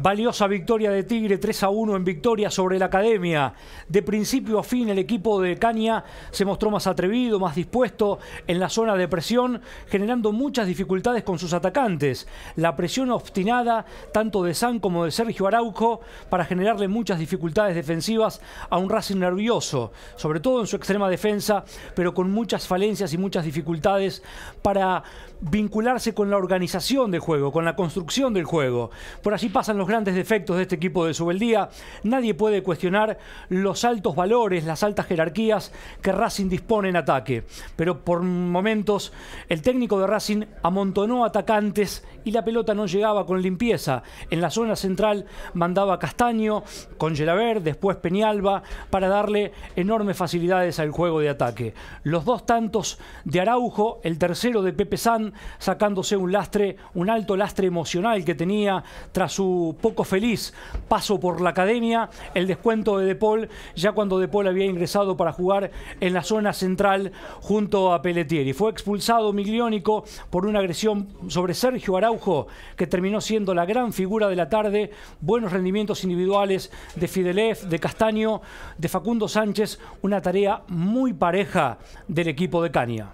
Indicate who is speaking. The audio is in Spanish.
Speaker 1: Valiosa victoria de Tigre 3 a 1 en victoria sobre la academia. De principio a fin el equipo de Caña se mostró más atrevido, más dispuesto en la zona de presión, generando muchas dificultades con sus atacantes. La presión obstinada tanto de San como de Sergio Araujo para generarle muchas dificultades defensivas a un Racing nervioso, sobre todo en su extrema defensa, pero con muchas falencias y muchas dificultades para vincularse con la organización del juego, con la construcción del juego. Por allí pasan los grandes defectos de este equipo de Subeldía, nadie puede cuestionar los altos valores, las altas jerarquías que Racing dispone en ataque. Pero por momentos el técnico de Racing amontonó atacantes y la pelota no llegaba con limpieza. En la zona central mandaba Castaño con Gelaber, después Peñalba, para darle enormes facilidades al juego de ataque. Los dos tantos de Araujo, el tercero de Pepe San, sacándose un lastre, un alto lastre emocional que tenía tras su poco feliz paso por la academia, el descuento de Depol, ya cuando De había ingresado para jugar en la zona central junto a y Fue expulsado Migliónico por una agresión sobre Sergio Araujo, que terminó siendo la gran figura de la tarde. Buenos rendimientos individuales de Fidelef, de Castaño, de Facundo Sánchez, una tarea muy pareja del equipo de Caña.